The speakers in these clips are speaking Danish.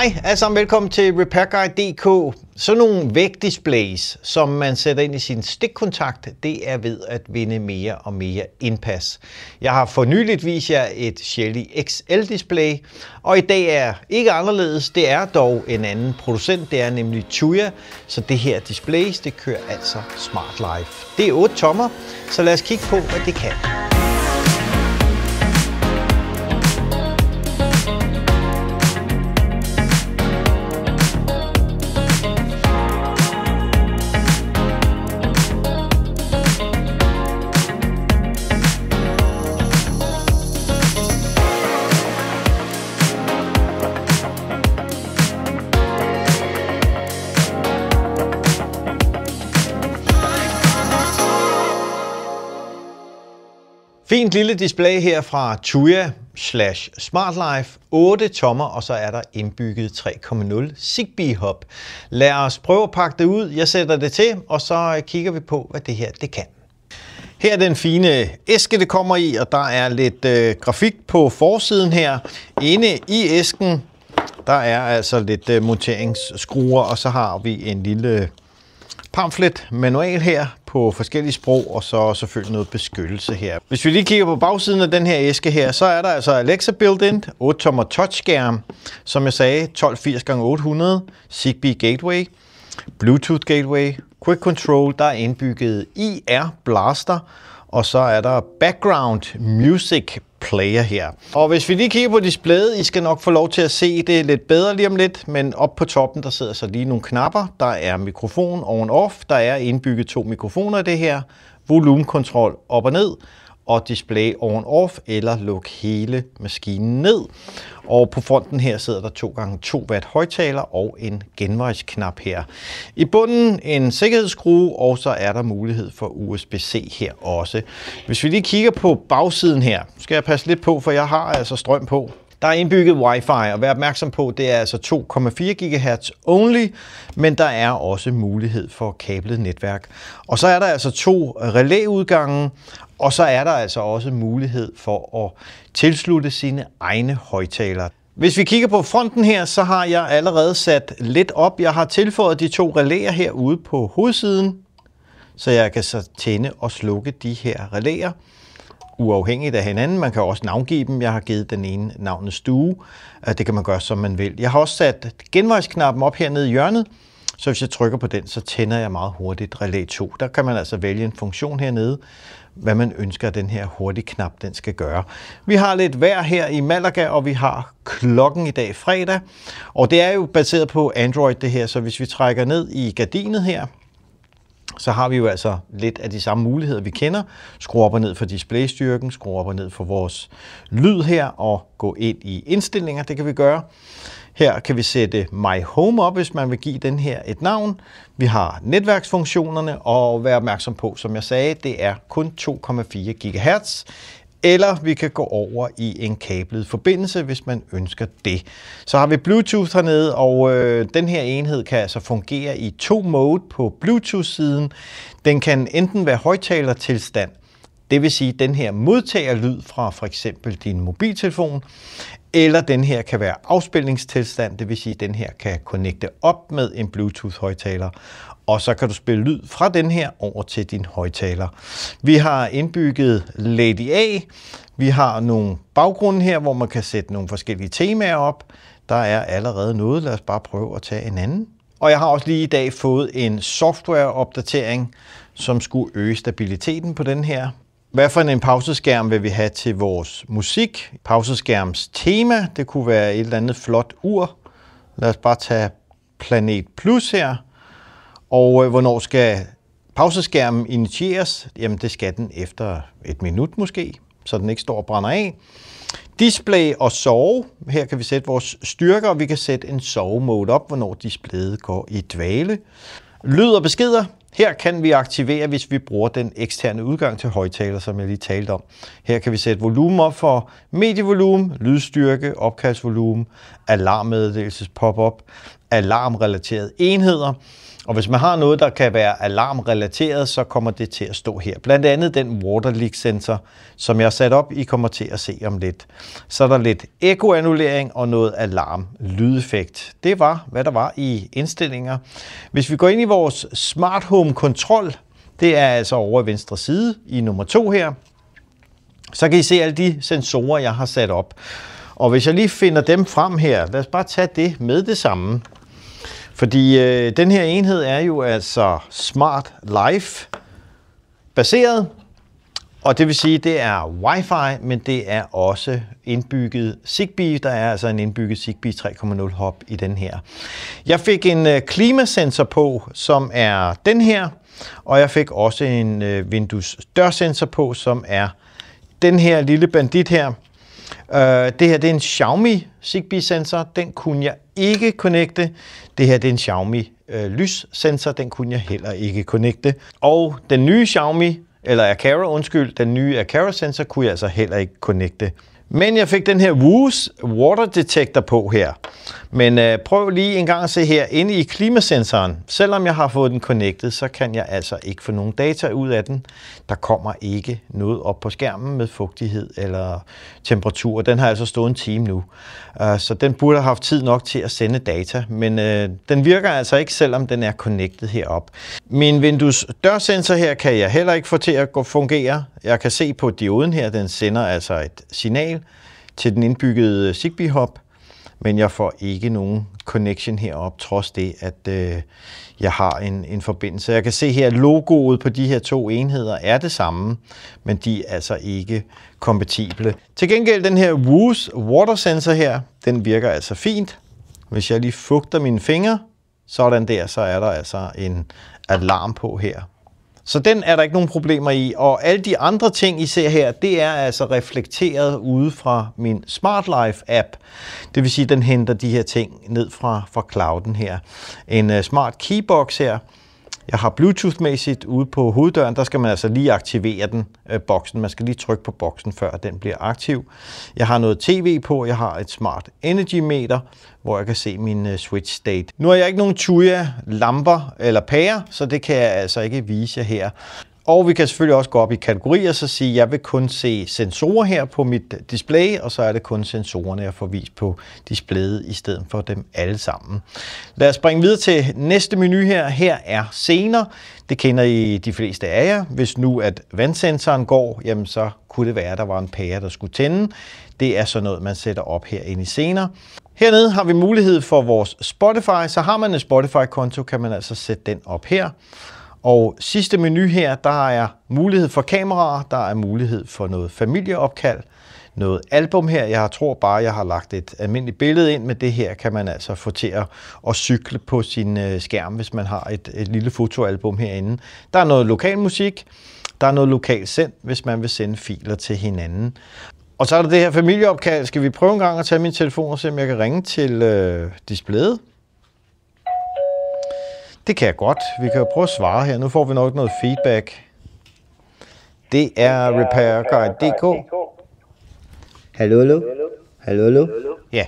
Hej, alle sammen velkommen til RepairGuide.dk. Sådan nogle vægtdisplays, som man sætter ind i sin stikkontakt, det er ved at vinde mere og mere indpas. Jeg har for nyligt vist jer et Shelly XL-display, og i dag er ikke anderledes. Det er dog en anden producent, det er nemlig Tuya, så det her displays, det kører altså Smart Life. Det er 8 tommer, så lad os kigge på, hvad det kan. Fint lille display her fra Tuya slash SmartLife. 8 tommer, og så er der indbygget 3.0 Zigbee Hub. Lad os prøve at pakke det ud. Jeg sætter det til, og så kigger vi på, hvad det her det kan. Her er den fine æske, det kommer i, og der er lidt øh, grafik på forsiden her. Inde i æsken, der er altså lidt øh, monteringsskruer, og så har vi en lille pamflet manual her på forskellige sprog, og så selvfølgelig noget beskyttelse her. Hvis vi lige kigger på bagsiden af den her æske her, så er der altså Alexa built-in, 8-tommer touchskærm, som jeg sagde, 1280x800, Zigbee Gateway, Bluetooth Gateway, Quick Control, der er indbygget IR Blaster, og så er der Background Music player her. Og hvis vi lige kigger på displayet, I skal nok få lov til at se det lidt bedre lige om lidt, men op på toppen, der sidder så lige nogle knapper. Der er mikrofon on-off, der er indbygget to mikrofoner i det her, volumenkontrol op og ned, og display on-off eller luk hele maskinen ned. Og på fronten her sidder der 2 x 2 watt højtaler og en genvejsknap her. I bunden en sikkerhedsskrue, og så er der mulighed for USB-C her også. Hvis vi lige kigger på bagsiden her, skal jeg passe lidt på, for jeg har altså strøm på. Der er indbygget wifi, og vær opmærksom på, det er altså 2,4 GHz only, men der er også mulighed for kablet netværk. Og så er der altså to relæudgange, og så er der altså også mulighed for at tilslutte sine egne højtalere. Hvis vi kigger på fronten her, så har jeg allerede sat lidt op. Jeg har tilføjet de to relæer herude på hovedsiden, så jeg kan så tænde og slukke de her relæer uafhængigt af hinanden. Man kan også navngive dem. Jeg har givet den ene navnet Stue. Øh, det kan man gøre, som man vil. Jeg har også sat genvejsknappen op hernede i hjørnet, så hvis jeg trykker på den, så tænder jeg meget hurtigt relæ 2. Der kan man altså vælge en funktion hernede, hvad man ønsker, at den her hurtige knap den skal gøre. Vi har lidt vejr her i Malaga, og vi har klokken i dag fredag. Og det er jo baseret på Android det her, så hvis vi trækker ned i gardinet her, så har vi jo altså lidt af de samme muligheder, vi kender. Skru op og ned for displaystyrken, skru op og ned for vores lyd her, og gå ind i indstillinger, det kan vi gøre. Her kan vi sætte My Home op, hvis man vil give den her et navn. Vi har netværksfunktionerne, og vær opmærksom på, som jeg sagde, det er kun 2,4 GHz eller vi kan gå over i en kablet forbindelse, hvis man ønsker det. Så har vi Bluetooth hernede, og øh, den her enhed kan altså fungere i to mode på Bluetooth-siden. Den kan enten være højtalertilstand, det vil sige, at den her modtager lyd fra for eksempel din mobiltelefon, eller den her kan være afspilningstilstand, det vil sige, at den her kan connecte op med en Bluetooth-højtaler og så kan du spille lyd fra den her over til din højtaler. Vi har indbygget Lady A. Vi har nogle baggrunde her, hvor man kan sætte nogle forskellige temaer op. Der er allerede noget. Lad os bare prøve at tage en anden. Og jeg har også lige i dag fået en softwareopdatering, som skulle øge stabiliteten på den her. Hvad for en pauseskærm vil vi have til vores musik? Pauseskærms tema, det kunne være et eller andet flot ur. Lad os bare tage Planet Plus her. Og øh, hvornår skal pauseskærmen initieres? Jamen det skal den efter et minut måske, så den ikke står og brænder af. Display og sove. Her kan vi sætte vores styrker, og vi kan sætte en sove-mode op, hvornår displayet går i dvale. Lyd og beskeder. Her kan vi aktivere, hvis vi bruger den eksterne udgang til højtaler, som jeg lige talte om. Her kan vi sætte volumen op for medievolumen, lydstyrke, opkastvolumen, alarmmeddelelses pop-up, alarmrelaterede enheder. Og hvis man har noget, der kan være alarmrelateret, så kommer det til at stå her. Blandt andet den water leak sensor, som jeg har sat op, I kommer til at se om lidt. Så er der lidt ekoannullering og noget alarm lydeffekt. Det var, hvad der var i indstillinger. Hvis vi går ind i vores Smart Home kontrol, det er altså over i venstre side i nummer 2 her, så kan I se alle de sensorer, jeg har sat op. Og hvis jeg lige finder dem frem her, lad os bare tage det med det samme. Fordi øh, den her enhed er jo altså Smart Life baseret, og det vil sige, det er Wi-Fi, men det er også indbygget Zigbee. Der er altså en indbygget Zigbee 3.0 hop i den her. Jeg fik en øh, klimasensor på, som er den her, og jeg fik også en øh, Windows dørsensor på, som er den her lille bandit her. Øh, det her det er en Xiaomi Zigbee-sensor, den kunne jeg ikke connecte. Det her det er en Xiaomi øh, lyssensor, den kunne jeg heller ikke connecte. Og den nye Xiaomi, eller Acara undskyld, den nye Acara-sensor kunne jeg altså heller ikke connecte. Men jeg fik den her Woos Water Detector på her. Men øh, prøv lige en gang at se her. Inde i klimasensoren, selvom jeg har fået den connected, så kan jeg altså ikke få nogen data ud af den. Der kommer ikke noget op på skærmen med fugtighed eller temperatur. Den har altså stået en time nu. Uh, så den burde have haft tid nok til at sende data. Men øh, den virker altså ikke, selvom den er connected herop. Min Windows dørsensor her kan jeg heller ikke få til at fungere. Jeg kan se på dioden her, den sender altså et signal til den indbyggede zigbee Hub, men jeg får ikke nogen connection herop, trods det, at øh, jeg har en, en forbindelse. Jeg kan se her, at logoet på de her to enheder er det samme, men de er altså ikke kompatible. Til gengæld den her Woos Water Sensor her, den virker altså fint. Hvis jeg lige fugter mine fingre, sådan der, så er der altså en alarm på her. Så den er der ikke nogen problemer i, og alle de andre ting, I ser her, det er altså reflekteret ude fra min Smart Life app. Det vil sige, at den henter de her ting ned fra, fra clouden her. En uh, smart keybox her, jeg har Bluetooth-mæssigt ude på hoveddøren, der skal man altså lige aktivere den, øh, boksen. Man skal lige trykke på boksen, før den bliver aktiv. Jeg har noget tv på, jeg har et smart energy meter, hvor jeg kan se min øh, switch state. Nu har jeg ikke nogen Tuya lamper eller pærer, så det kan jeg altså ikke vise jer her. Og vi kan selvfølgelig også gå op i kategorier, så sige, at jeg vil kun se sensorer her på mit display, og så er det kun sensorerne, jeg får vist på displayet, i stedet for dem alle sammen. Lad os springe videre til næste menu her. Her er scener. Det kender I de fleste af jer. Hvis nu at vandsensoren går, jamen så kunne det være, at der var en pære, der skulle tænde. Det er så noget, man sætter op herinde i scener. Hernede har vi mulighed for vores Spotify. Så har man en Spotify-konto, kan man altså sætte den op her. Og sidste menu her, der er mulighed for kameraer, der er mulighed for noget familieopkald, noget album her. Jeg tror bare, jeg har lagt et almindeligt billede ind, men det her kan man altså få til at, at cykle på sin øh, skærm, hvis man har et, et lille fotoalbum herinde. Der er noget lokal musik, der er noget lokal send, hvis man vil sende filer til hinanden. Og så er der det her familieopkald. Skal vi prøve en gang at tage min telefon og se, om jeg kan ringe til øh, displayet? Det kan jeg godt. Vi kan jo prøve at svare her. Nu får vi nok noget feedback. Det er repairguide.dk. Hallo, hallo. Hallo, hallo. Ja,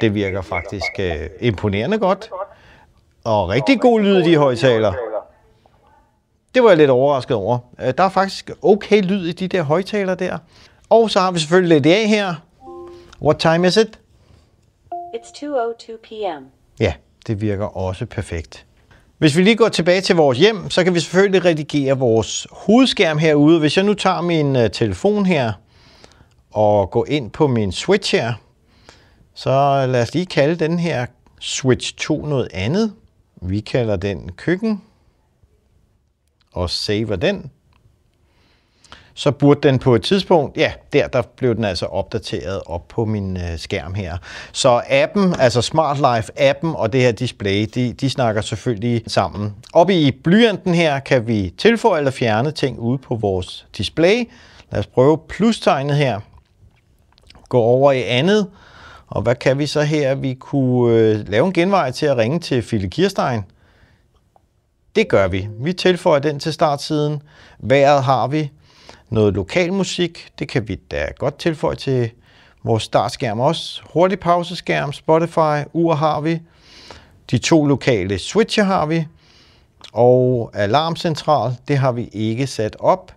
det virker faktisk øh, imponerende godt. Og rigtig god lyd i de højtaler. Det var jeg lidt overrasket over. Øh, der er faktisk okay lyd i de der højtaler der. Og så har vi selvfølgelig lidt af her. What time is it? It's 2.02 p.m. Ja, det virker også perfekt. Hvis vi lige går tilbage til vores hjem, så kan vi selvfølgelig redigere vores hovedskærm herude. Hvis jeg nu tager min øh, telefon her og går ind på min switch her, så lad os lige kalde den her switch 2 noget andet. Vi kalder den køkken og saver den så burde den på et tidspunkt, ja, der, der blev den altså opdateret op på min øh, skærm her. Så appen, altså Smart Life-appen og det her display, de, de snakker selvfølgelig sammen. Oppe i blyanten her kan vi tilføje eller fjerne ting ude på vores display. Lad os prøve plustegnet her. Gå over i andet. Og hvad kan vi så her? Vi kunne øh, lave en genvej til at ringe til Fille Kirstein. Det gør vi. Vi tilføjer den til startsiden. Været har vi noget lokal musik. Det kan vi da godt tilføje til vores startskærm også. Hurtig pauseskærm, Spotify, ur har vi. De to lokale switcher har vi. Og alarmcentral, det har vi ikke sat op.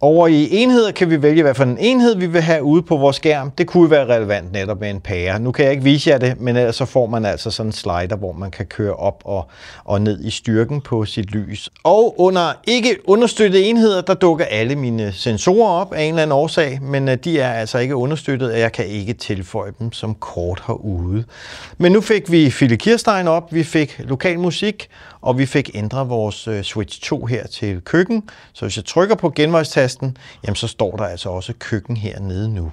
Over i enheder kan vi vælge, hvad for en enhed vi vil have ude på vores skærm. Det kunne være relevant netop med en pære. Nu kan jeg ikke vise jer det, men ellers så får man altså sådan en slider, hvor man kan køre op og, og ned i styrken på sit lys. Og under ikke understøttede enheder, der dukker alle mine sensorer op af en eller anden årsag, men øh, de er altså ikke understøttet, og jeg kan ikke tilføje dem som kort herude. Men nu fik vi Fille Kirstein op, vi fik lokal musik, og vi fik ændret vores øh, Switch 2 her til køkken. Så hvis jeg trykker på genvejstasten, jamen så står der altså også køkken hernede nu.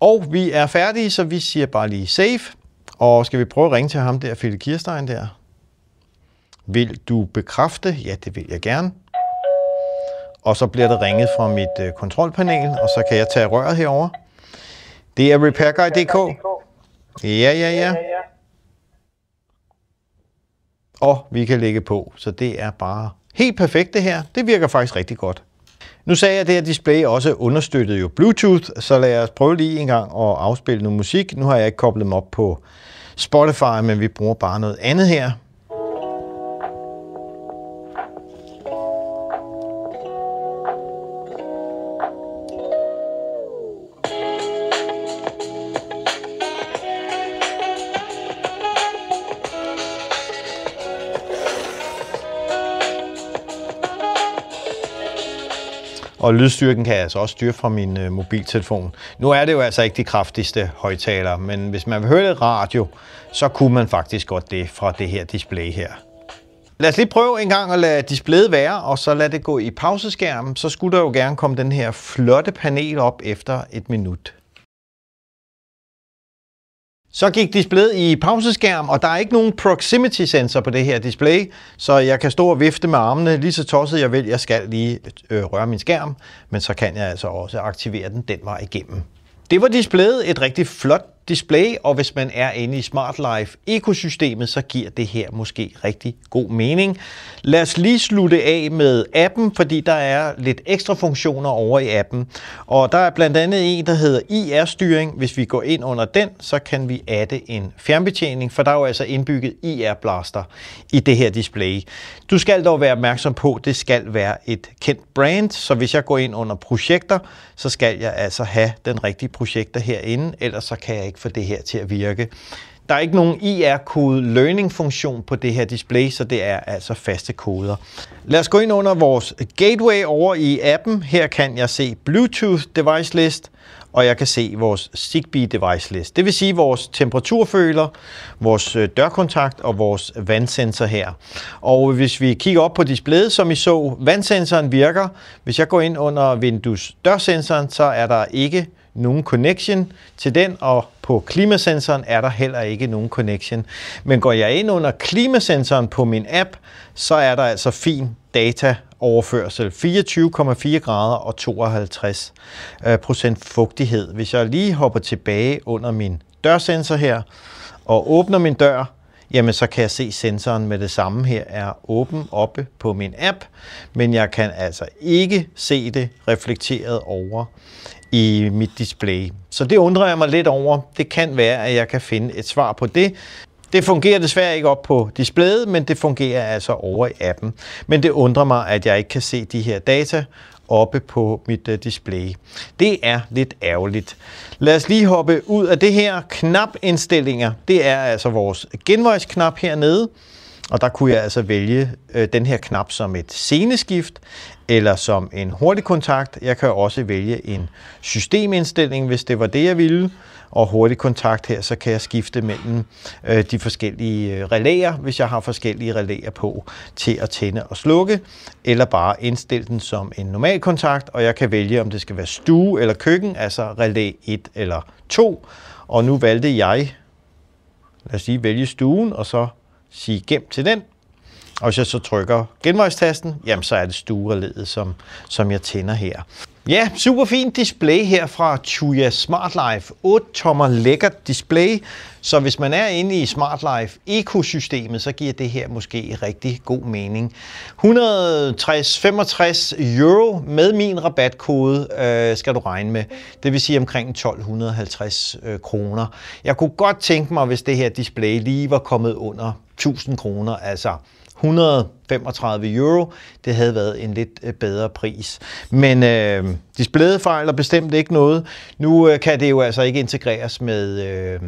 Og vi er færdige, så vi siger bare lige save. Og skal vi prøve at ringe til ham der, Philip Kirstein der? Vil du bekræfte? Ja, det vil jeg gerne. Og så bliver det ringet fra mit øh, kontrolpanel, og så kan jeg tage røret herover. Det er repairguy.dk. Ja, ja, ja og vi kan lægge på. Så det er bare helt perfekt det her. Det virker faktisk rigtig godt. Nu sagde jeg, at det her display også understøttede jo Bluetooth, så lad os prøve lige en gang at afspille noget musik. Nu har jeg ikke koblet dem op på Spotify, men vi bruger bare noget andet her. Og lydstyrken kan jeg altså også styre fra min øh, mobiltelefon. Nu er det jo altså ikke de kraftigste højtalere, men hvis man vil høre lidt radio, så kunne man faktisk godt det fra det her display her. Lad os lige prøve en gang at lade displayet være, og så lad det gå i pauseskærmen. Så skulle der jo gerne komme den her flotte panel op efter et minut. Så gik displayet i pauseskærm, og der er ikke nogen proximity sensor på det her display, så jeg kan stå og vifte med armene lige så tosset jeg vil. Jeg skal lige øh, røre min skærm, men så kan jeg altså også aktivere den den vej igennem. Det var displayet et rigtig flot display, og hvis man er inde i Smart Life ekosystemet, så giver det her måske rigtig god mening. Lad os lige slutte af med appen, fordi der er lidt ekstra funktioner over i appen. Og der er blandt andet en, der hedder IR-styring. Hvis vi går ind under den, så kan vi adde en fjernbetjening, for der er jo altså indbygget IR-blaster i det her display. Du skal dog være opmærksom på, at det skal være et kendt brand, så hvis jeg går ind under projekter, så skal jeg altså have den rigtige projekter herinde, ellers så kan jeg ikke for det her til at virke. Der er ikke nogen IR-kode learning-funktion på det her display, så det er altså faste koder. Lad os gå ind under vores gateway over i appen. Her kan jeg se Bluetooth device list, og jeg kan se vores Zigbee device list. Det vil sige vores temperaturføler, vores øh, dørkontakt og vores vandsensor her. Og hvis vi kigger op på displayet, som I så, vandsensoren virker. Hvis jeg går ind under Windows dørsensoren, så er der ikke nogen connection til den, og på klimasensoren er der heller ikke nogen connection. Men går jeg ind under klimasensoren på min app, så er der altså fin dataoverførsel. 24,4 grader og 52 øh, procent fugtighed. Hvis jeg lige hopper tilbage under min dørsensor her og åbner min dør, jamen så kan jeg se, at sensoren med det samme her er åben oppe på min app, men jeg kan altså ikke se det reflekteret over i mit display. Så det undrer jeg mig lidt over. Det kan være, at jeg kan finde et svar på det. Det fungerer desværre ikke op på displayet, men det fungerer altså over i appen. Men det undrer mig, at jeg ikke kan se de her data, oppe på mit øh, display. Det er lidt ærgerligt. Lad os lige hoppe ud af det her. Knapindstillinger, det er altså vores genvejsknap hernede. Og der kunne jeg altså vælge øh, den her knap som et sceneskift, eller som en hurtig kontakt. Jeg kan også vælge en systemindstilling, hvis det var det, jeg ville. Og hurtig kontakt her, så kan jeg skifte mellem øh, de forskellige øh, relæer, hvis jeg har forskellige relæer på til at tænde og slukke. Eller bare indstille den som en normal kontakt, og jeg kan vælge, om det skal være stue eller køkken, altså relæ 1 eller 2. Og nu valgte jeg, lad os sige, vælge stuen, og så sige gem til den. Og hvis jeg så trykker genvejstasten, jamen så er det stuerledet, som, som jeg tænder her. Ja, super fint display her fra Tuya Smart Life. 8 tommer lækkert display, så hvis man er inde i Smart Life ekosystemet, så giver det her måske rigtig god mening. 160-65 euro med min rabatkode øh, skal du regne med. Det vil sige omkring 1250 øh, kroner. Jeg kunne godt tænke mig, hvis det her display lige var kommet under 1000 kroner, altså 135 euro. Det havde været en lidt øh, bedre pris. Men øh, displayet fejler bestemt ikke noget. Nu øh, kan det jo altså ikke integreres med... Øh,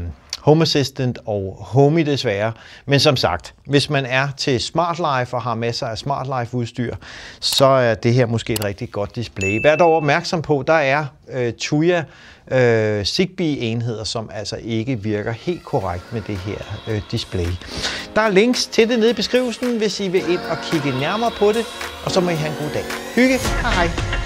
Home Assistant og Homey desværre. Men som sagt, hvis man er til Smart Life og har masser af Smart Life udstyr, så er det her måske et rigtig godt display. Vær dog opmærksom på, der er øh, Tuya øh, Zigbee-enheder, som altså ikke virker helt korrekt med det her øh, display. Der er links til det nede i beskrivelsen, hvis I vil ind og kigge nærmere på det. Og så må I have en god dag. Hygge. Hej hej.